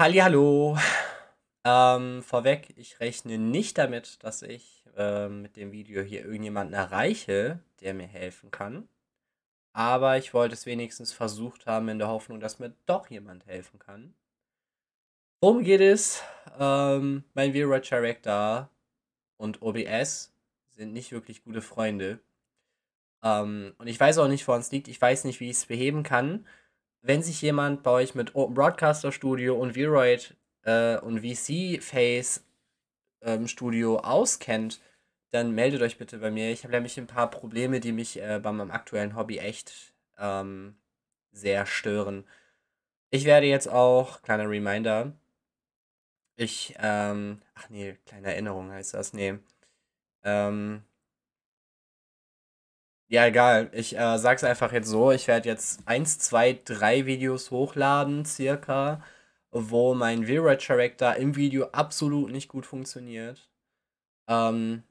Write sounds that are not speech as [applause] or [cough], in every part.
Hallihallo. Ähm, vorweg, ich rechne nicht damit, dass ich ähm, mit dem Video hier irgendjemanden erreiche, der mir helfen kann. Aber ich wollte es wenigstens versucht haben, in der Hoffnung, dass mir doch jemand helfen kann. Worum geht es? Ähm, mein VRA Director und OBS sind nicht wirklich gute Freunde. Ähm, und ich weiß auch nicht, woran es liegt. Ich weiß nicht, wie ich es beheben kann wenn sich jemand bei euch mit Open Broadcaster Studio und VRoid äh, und VC Face ähm, Studio auskennt, dann meldet euch bitte bei mir. Ich habe nämlich ein paar Probleme, die mich äh, bei meinem aktuellen Hobby echt ähm, sehr stören. Ich werde jetzt auch, kleiner Reminder, ich, ähm, ach nee, kleine Erinnerung heißt das, nee. Ähm, ja, egal. Ich äh, sag's einfach jetzt so. Ich werde jetzt 1, 2, 3 Videos hochladen, circa, wo mein V-Red Character im Video absolut nicht gut funktioniert. Ähm,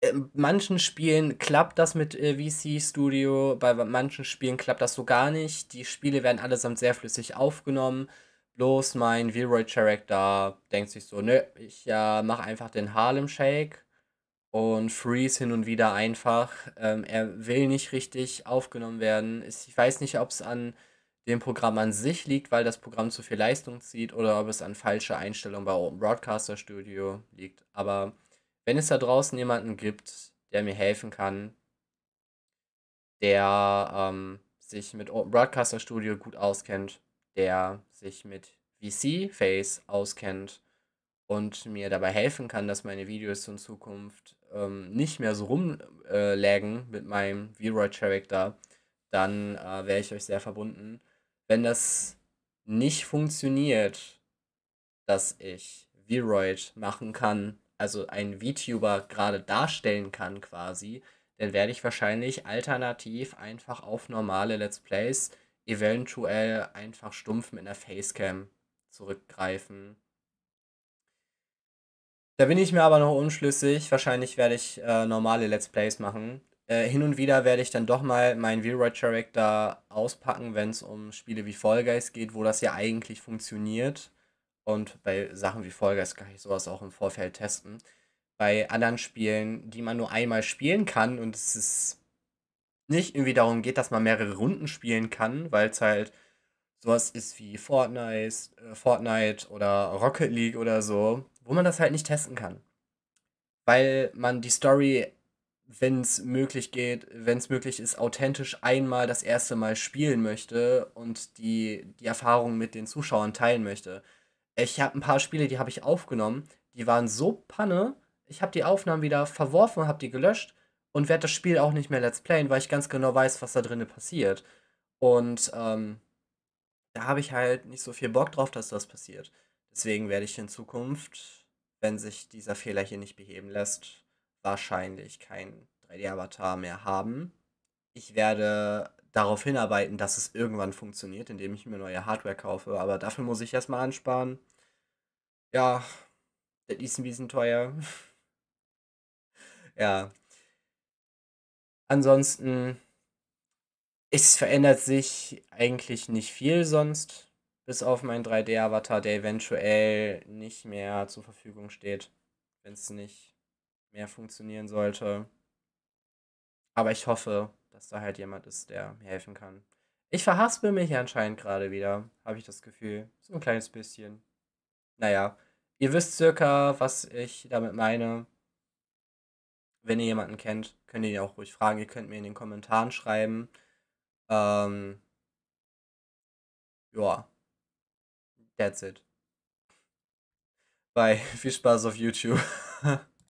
in äh, manchen Spielen klappt das mit äh, VC Studio, bei manchen Spielen klappt das so gar nicht. Die Spiele werden allesamt sehr flüssig aufgenommen. Bloß mein v roy Character denkt sich so, nö, ich äh, mache einfach den Harlem Shake und Freeze hin und wieder einfach. Ähm, er will nicht richtig aufgenommen werden. Ich weiß nicht, ob es an dem Programm an sich liegt, weil das Programm zu viel Leistung zieht oder ob es an falscher Einstellung bei Open Broadcaster Studio liegt. Aber wenn es da draußen jemanden gibt, der mir helfen kann, der ähm, sich mit Open Broadcaster Studio gut auskennt, der sich mit VC Face auskennt, und mir dabei helfen kann, dass meine Videos in Zukunft ähm, nicht mehr so rumlaggen äh, mit meinem v roy character dann äh, wäre ich euch sehr verbunden. Wenn das nicht funktioniert, dass ich V-Roy machen kann, also einen VTuber gerade darstellen kann quasi, dann werde ich wahrscheinlich alternativ einfach auf normale Let's Plays eventuell einfach stumpf mit einer Facecam zurückgreifen da bin ich mir aber noch unschlüssig. Wahrscheinlich werde ich äh, normale Let's Plays machen. Äh, hin und wieder werde ich dann doch mal meinen v roy character auspacken, wenn es um Spiele wie Fall Guys geht, wo das ja eigentlich funktioniert. Und bei Sachen wie Fall Guys kann ich sowas auch im Vorfeld testen. Bei anderen Spielen, die man nur einmal spielen kann und es ist nicht irgendwie darum geht, dass man mehrere Runden spielen kann, weil es halt sowas ist wie Fortnite, äh, Fortnite oder Rocket League oder so, wo man das halt nicht testen kann. Weil man die Story, wenn es möglich geht, wenn es möglich ist, authentisch einmal das erste Mal spielen möchte und die, die Erfahrung mit den Zuschauern teilen möchte. Ich habe ein paar Spiele, die habe ich aufgenommen, die waren so panne, ich habe die Aufnahmen wieder verworfen, habe die gelöscht und werde das Spiel auch nicht mehr let's playen, weil ich ganz genau weiß, was da drinnen passiert. Und ähm, da habe ich halt nicht so viel Bock drauf, dass das passiert. Deswegen werde ich in Zukunft, wenn sich dieser Fehler hier nicht beheben lässt, wahrscheinlich keinen 3D-Avatar mehr haben. Ich werde darauf hinarbeiten, dass es irgendwann funktioniert, indem ich mir neue Hardware kaufe. Aber dafür muss ich erstmal ansparen. Ja, das ist ein bisschen teuer. [laughs] ja. Ansonsten, es verändert sich eigentlich nicht viel sonst bis auf meinen 3D-Avatar, der eventuell nicht mehr zur Verfügung steht, wenn es nicht mehr funktionieren sollte. Aber ich hoffe, dass da halt jemand ist, der mir helfen kann. Ich verhaspel mich anscheinend gerade wieder, habe ich das Gefühl. So ein kleines bisschen. Naja, ihr wisst circa, was ich damit meine. Wenn ihr jemanden kennt, könnt ihr ihn auch ruhig fragen. Ihr könnt mir in den Kommentaren schreiben. Ähm, ja, That's it. Bye. [laughs] Viel Spaß auf YouTube. [laughs]